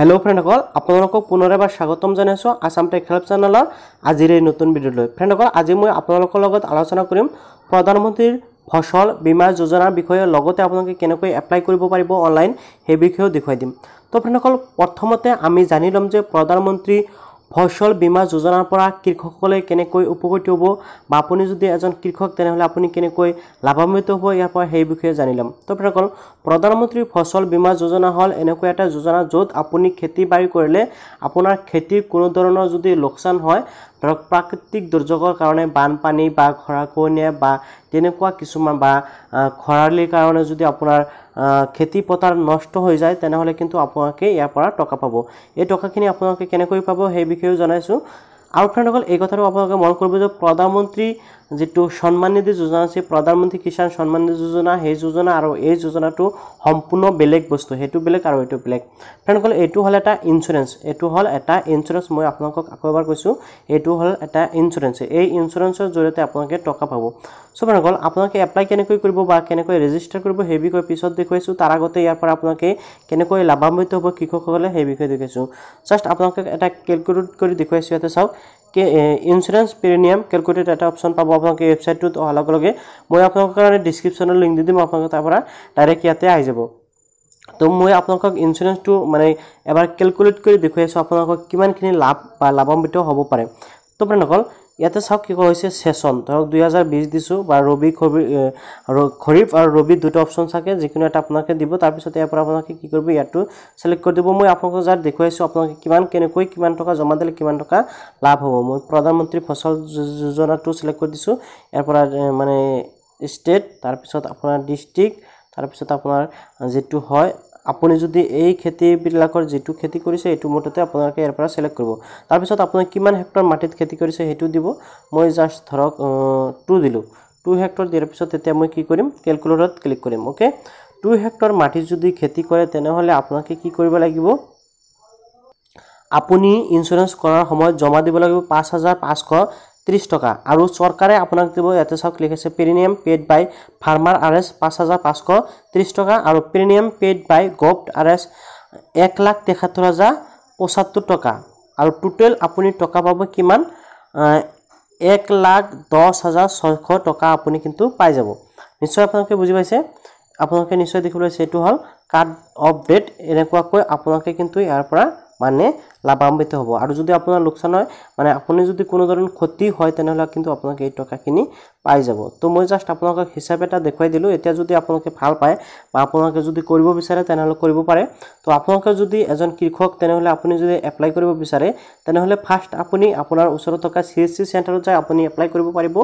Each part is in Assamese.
হেল্ল' ফ্ৰেণ্ডসকল আপোনালোকক পুনৰ এবাৰ স্বাগতম জনাইছোঁ আছাম টেক হেল্প চেনেলৰ আজিৰ এই নতুন ভিডিঅ'লৈ ফ্ৰেণ্ডসকল আজি মই আপোনালোকৰ লগত আলোচনা কৰিম প্ৰধানমন্ত্ৰীৰ ফচল বীমা যোজনাৰ বিষয়ে লগতে আপোনালোকে কেনেকৈ এপ্লাই কৰিব পাৰিব অনলাইন সেই বিষয়েও দেখুৱাই দিম তো ফ্ৰেণ্ডসকল প্ৰথমতে আমি জানি ল'ম যে প্ৰধানমন্ত্ৰী ফচল বীমা যোজনাৰ পৰা কৃষকসকলে কেনেকৈ উপকৃত হ'ব বা আপুনি যদি এজন কৃষক তেনেহ'লে আপুনি কেনেকৈ লাভান্বিত হ'ব ইয়াৰ পৰা সেই বিষয়ে জানি ল'ম তো প্ৰসকল প্ৰধানমন্ত্ৰী ফচল বীমা যোজনা হ'ল এনেকুৱা এটা যোজনা য'ত আপুনি খেতি বাৰী কৰিলে আপোনাৰ খেতিৰ কোনো ধৰণৰ যদি লোকচান হয় ধৰক প্ৰাকৃতিক দুৰ্যোগৰ কাৰণে বানপানী বা খৰাকৈ নিয়ে বা তেনেকুৱা কিছুমান বা খৰালিৰ কাৰণে যদি আপোনাৰ খেতি পথাৰ নষ্ট হৈ যায় তেনেহ'লে কিন্তু আপোনালোকে ইয়াৰ পৰা টকা পাব এই টকাখিনি আপোনালোকে কেনেকৈ পাব সেই বিষয়েও জনাইছোঁ আৰু ফ্ৰেণ্ডসকল এই কথাটো আপোনালোকে মন কৰিব যে প্ৰধানমন্ত্ৰী যিটো সন্মান নিধি যোজনা আছে প্ৰধানমন্ত্ৰী কিষাণ সন্মান নিধি যোজনা সেই যোজনা আৰু এই যোজনাটো সম্পূৰ্ণ বেলেগ বস্তু সেইটো বেলেগ আৰু এইটো বেলেগ ক'ল এইটো হ'ল এটা ইঞ্চুৰেঞ্চ এইটো হ'ল এটা ইঞ্চুৰেঞ্চ মই আপোনালোকক আকৌ এবাৰ কৈছোঁ এইটো হ'ল এটা ইঞ্চুৰেঞ্চ এই ইঞ্চুৰেঞ্চৰ জৰিয়তে আপোনালোকে টকা পাব চ' ফ্ৰেণ্ডসকল আপোনালোকে এপ্লাই কেনেকৈ কৰিব বা কেনেকৈ ৰেজিষ্টাৰ কৰিব সেই বিষয়ে পিছত দেখুৱাইছোঁ তাৰ আগতে ইয়াৰ পৰা আপোনালোকে কেনেকৈ লাভান্বিত হ'ব কৃষকসকলে সেই বিষয়ে দেখুৱাইছোঁ জাষ্ট আপোনালোকে এটা কেলকুলেট কৰি দেখুৱাইছোঁ ইয়াতে চাওক ইঞ্চুৰেঞ্চ প্ৰিমিয়াম কেলকুলেটৰ এটা অপশ্যন পাব আপোনালোকে ৱেবছাইটটোত অহাৰ লগে লগে মই আপোনালোকৰ কাৰণে ডিছক্ৰিপশ্যনৰ লিংক দি দিম আপোনালোকে তাৰ পৰা ডাইৰেক্ট ইয়াতে আহি যাব তো মই আপোনালোকক ইঞ্চুৰেঞ্চটো মানে এবাৰ কেলকুলেট কৰি দেখুৱাই আছোঁ আপোনালোকক কিমানখিনি লাভ বা লাভান্বিত হ'ব পাৰে তো ইয়াতে চাওক কি কোৱা হৈছে চেচন ধৰক দুই হাজাৰ বিছ দিছোঁ বা ৰবি খবি খৰিফ আৰু ৰবি দুটা অপশ্যন থাকে যিকোনো এটা আপোনালোকে দিব তাৰপিছতে ইয়াৰ পৰা আপোনালোকে কি কৰিব ইয়াতো চিলেক্ট কৰি দিব মই আপোনালোকক যাৰ দেখুৱাইছোঁ আপোনালোকে কিমান কেনেকৈ কিমান টকা জমা দিলে কিমান টকা লাভ হ'ব মই প্ৰধানমন্ত্ৰী ফচল যোজনাটো চিলেক্ট কৰি দিছোঁ ইয়াৰ পৰা মানে ষ্টেট তাৰপিছত আপোনাৰ ডিষ্ট্ৰিক্ট তাৰপিছত আপোনাৰ যিটো হয় আপুনি যদি এই খেতিবিলাকৰ যিটো খেতি কৰিছে এইটো মতে আপোনালোকে ইয়াৰ পৰা চিলেক্ট কৰিব তাৰপিছত আপোনাৰ কিমান হেক্টৰ মাটিত খেতি কৰিছে সেইটো দিব মই জাষ্ট ধৰক টু দিলোঁ টু হেক্টৰ দিয়াৰ পিছত তেতিয়া মই কি কৰিম কেলকুলেটৰত ক্লিক কৰিম অ'কে টু হেক্টৰ মাটিত যদি খেতি কৰে তেনেহ'লে আপোনালোকে কি কৰিব লাগিব আপুনি ইঞ্চুৰেঞ্চ কৰাৰ সময়ত জমা দিব লাগিব পাঁচ হাজাৰ পাঁচশ ত্ৰিছ টকা আৰু চৰকাৰে আপোনাক দিব ইয়াতে চাওক লিখিছে premium paid by farmer R S পাঁচ হাজাৰ পাঁচশ ত্ৰিছ টকা আৰু premium paid by gov R S এক লাখ তেসত্তৰ হাজাৰ পঁচাত্তৰ টকা আৰু টোটেল আপুনি টকা পাব কিমান এক লাখ দহ হাজাৰ ছয়শ টকা আপুনি কিন্তু পাই যাব নিশ্চয় আপোনালোকে বুজি পাইছে আপোনালোকে নিশ্চয় দেখিবলৈ পাইছে এইটো হ'ল কাৰ্ড অপডেট এনেকুৱাকৈ আপোনালোকে কিন্তু ইয়াৰ পৰা মানে লাভান্বিত হ'ব আৰু যদি আপোনাৰ লোকচান হয় মানে আপুনি যদি কোনো ধৰণৰ ক্ষতি হয় তেনেহ'লে কিন্তু আপোনালোকে এই টকাখিনি পাই যাব তো মই জাষ্ট আপোনালোকক হিচাপ এটা দেখুৱাই দিলোঁ এতিয়া যদি আপোনালোকে ভাল পায় বা আপোনালোকে যদি কৰিব বিচাৰে তেনেহ'লে কৰিব পাৰে তো আপোনালোকে যদি এজন কৃষক তেনেহ'লে আপুনি যদি এপ্লাই কৰিব বিচাৰে তেনেহ'লে ফাৰ্ষ্ট আপুনি আপোনাৰ ওচৰত থকা চি এছ চি চেণ্টাৰত যায় আপুনি এপ্লাই কৰিব পাৰিব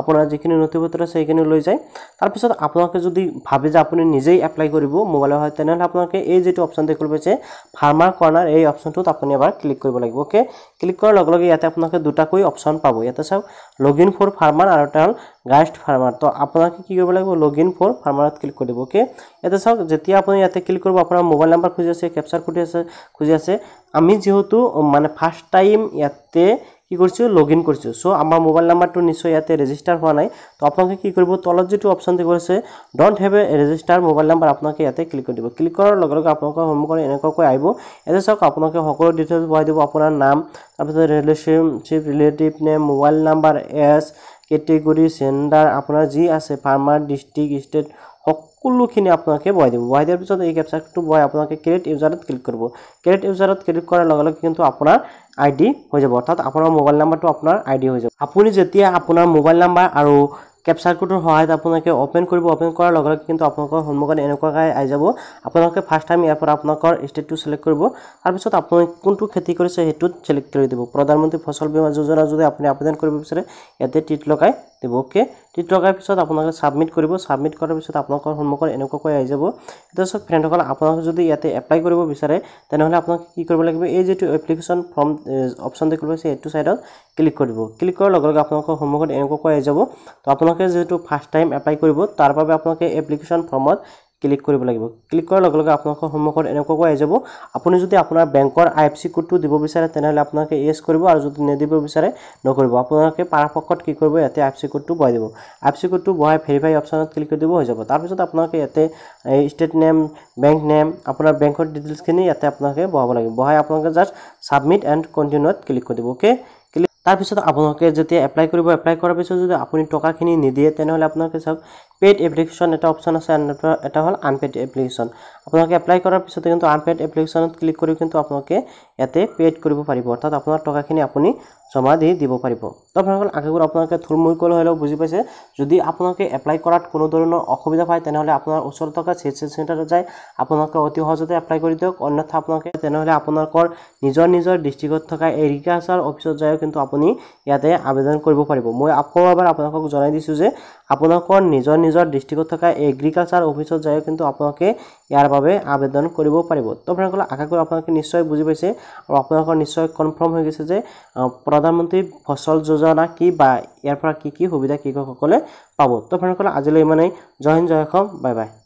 আপোনাৰ যিখিনি নথি পত্ৰ আছে সেইখিনি লৈ যায় তাৰপিছত আপোনালোকে যদি ভাবে যে আপুনি নিজেই এপ্লাই কৰিব মোবাইলৰ হয় তেনেহ'লে আপোনালোকে এই যিটো অপশ্যন দেখিবলৈ পাইছে ফাৰ্মাৰ কৰ্ণাৰ এই অপশ্যনটোত আপুনি এবাৰ ক্লিক কৰিব লাগিব অ'কে ক্লিক কৰাৰ লগে লগে ইয়াতে আপোনালোকে দুটাকৈ অপশ্যন পাব ইয়াতে চাওক লগ ইন ফৰ ফাৰ্মাৰ আৰু তেওঁৰ গাইষ্ট ফাৰ্মাৰ তো আপোনালোকে কি কৰিব লাগিব লগ ইন ফৰ ফাৰ্মাৰত ক্লিক কৰি দিব অ'কে ইয়াতে চাওক যেতিয়া আপুনি ইয়াতে ক্লিক কৰিব আপোনাৰ মোবাইল নাম্বাৰ খুজি আছে কেপচাৰ খুজি আছে খুজি আছে আমি যিহেতু মানে ফাৰ্ষ্ট টাইম ইয়াতে কি কৰিছোঁ লগ ইন কৰিছোঁ চ' আমাৰ মোবাইল নাম্বাৰটো নিশ্চয় ইয়াতে ৰেজিষ্টাৰ হোৱা নাই তো আপোনালোকে কি কৰিব তলত যিটো অপশ্যন দিব আছে don't have a register mobile number আপোনালোকে ইয়াতে ক্লিক কৰি দিব ক্লিক কৰাৰ লগে লগে আপোনালোকৰ সন্মুখত এনেকুৱাকৈ আহিব এতিয়া চাওক আপোনালোকে সকলো ডিটেইলছ ভৰাই দিব আপোনাৰ নাম তাৰপিছত ৰিলেশ্যনশ্বিপ ৰিলেটিভ নে মোবাইল নাম্বাৰ এছ কেটেগৰী চেণ্ডাৰ আপোনাৰ যি আছে ফাৰ্মাৰ ডিষ্ট্ৰিক্ট ষ্টেট সকলোখিনি আপোনাক বহাই দিব বহাই দিয়াৰ পিছত এই কেপচাৰটো বহাই আপোনালোকে ক্ৰেডিট ইউজাৰত ক্লিক কৰিব ক্ৰেডিট ইউজাৰত ক্লিক কৰাৰ লগে লগে কিন্তু আপোনাৰ আই ডি হৈ যাব অৰ্থাৎ আপোনাৰ মোবাইল নাম্বাৰটো আপোনাৰ আই ডি হৈ যাব আপুনি যেতিয়া আপোনাৰ মোবাইল নাম্বাৰ আৰু কেপচাৰ কোডৰ সহায়ত আপোনালোকে অ'পেন কৰিব অ'পেন কৰাৰ লগে লগে কিন্তু আপোনালোকৰ সন্মুখত এনেকুৱাকৈ আহি যাব আপোনালোকে ফাৰ্ষ্ট টাইম ইয়াৰ পৰা আপোনালোকৰ ষ্টেটটো ছিলেক্ট কৰিব তাৰপিছত আপুনি কোনটো খেতি কৰিছে সেইটোত ছিলেক্ট কৰি দিব প্ৰধানমন্ত্ৰী ফচল বীমা যোজনা যদি আপুনি আবেদন কৰিব বিচাৰে ইয়াতে টিট লগাই দিব অ'কে টিট লগাৰ পিছত আপোনালোকে ছাবমিট কৰিব ছাবমিট কৰাৰ পিছত আপোনালোকৰ সন্মুখত এনেকুৱাকৈ আহি যাব তাৰপিছত ফ্ৰেণ্ডসকল আপোনালোকে যদি ইয়াতে এপ্লাই কৰিব বিচাৰে তেনেহ'লে আপোনালোকে কি কৰিব লাগিব এই যিটো এপ্লিকেশ্যন ফৰ্ম অপশ্যন দেখিব সেইটো ছাইডত ক্লিক কৰিব ক্লিক কৰাৰ লগে লগে আপোনালোকৰ সন্মুখত এনেকুৱাকৈ আহি যাব আপোনালোকে যিহেতু ফাৰ্ষ্ট টাইম এপ্লাই কৰিব তাৰ বাবে আপোনালোকে এপ্লিকেশ্যন ফৰ্মত ক্লিক কৰিব লাগিব ক্লিক কৰাৰ লগে লগে আপোনালোকৰ সন্মুখত এনেকুৱাকৈ আহি যাব আপুনি যদি আপোনাৰ বেংকৰ আই এফ চি কোডটো দিব বিচাৰে তেনেহ'লে আপোনালোকে ইয়েছ কৰিব আৰু যদি নিদিব বিচাৰে নকৰিব আপোনালোকে পাৰাপক্ষত কি কৰিব ইয়াতে আই এফ চি কোডটো বহাই দিব আই এফ চি কোডটো বহাই ভেৰিফাই অপশ্যনত ক্লিক কৰি দিব হৈ যাব তাৰপিছত আপোনালোকে ইয়াতে ষ্টেট নেম বেংক নেম আপোনাৰ বেংকৰ ডিটেইলছখিনি ইয়াতে আপোনালোকে বহাব লাগিব বহাই আপোনালোকে জাষ্ট ছাবমিট এণ্ড কণ্টিনিউত ক্লিক কৰি দিব অ'কে তাৰপিছত আপোনালোকে যেতিয়া এপ্লাই কৰিব এপ্লাই কৰাৰ পিছত যদি আপুনি টকাখিনি নিদিয়ে তেনেহ'লে আপোনালোকে চাওক পেইড এপ্লিকেশ্যন এটা অপশ্যন আছে এটা হ'ল আনপেইড এপ্লিকেশ্যন আপোনালোকে এপ্লাই কৰাৰ পিছতে কিন্তু আনপেইড এপ্লিকেশ্যনত ক্লিক কৰি কিন্তু আপোনালোকে ইয়াতে পেইড কৰিব পাৰিব অৰ্থাৎ আপোনাৰ টকাখিনি আপুনি জমা দি দিব পাৰিব তো আপোনালোকৰ আগে কৰি আপোনালোকে থুলমূৰকৈ হ'লেও বুজি পাইছে যদি আপোনালোকে এপ্লাই কৰাত কোনো ধৰণৰ অসুবিধা পায় তেনেহ'লে আপোনাৰ ওচৰত থকা চেট চেট চেণ্টাৰত যায় আপোনালোকে অতি সহজতে এপ্লাই কৰি দিয়ক অন্যথা আপোনালোকে তেনেহ'লে আপোনালোকৰ নিজৰ নিজৰ ডিষ্ট্ৰিক্টত থকা এগ্ৰিকালচাৰ অফিচত যায়ো কিন্তু আপুনি ইয়াতে আবেদন কৰিব পাৰিব মই আকৌ এবাৰ আপোনালোকক জনাই দিছোঁ যে আপোনালোকৰ নিজৰ নিজৰ ডিষ্ট্ৰিক্টত থকা এগ্ৰিকালচাৰ অফিচত যায়ো কিন্তু আপোনালোকে ইয়াৰ বাবে আবেদন কৰিব পাৰিব তো ফ্ৰেণ্ডসকলে আশা কৰোঁ আপোনালোকে নিশ্চয় বুজি পাইছে আৰু আপোনালোকৰ নিশ্চয় কনফাৰ্ম হৈ গৈছে যে প্ৰধানমন্ত্ৰী ফচল যোজনা কি বা ইয়াৰ পৰা কি কি সুবিধা কৃষকসকলে পাব তো ফ্ৰেণ্ডসকলে আজিলৈ ইমানেই জয় হিন্দ জয় অসম বাই বাই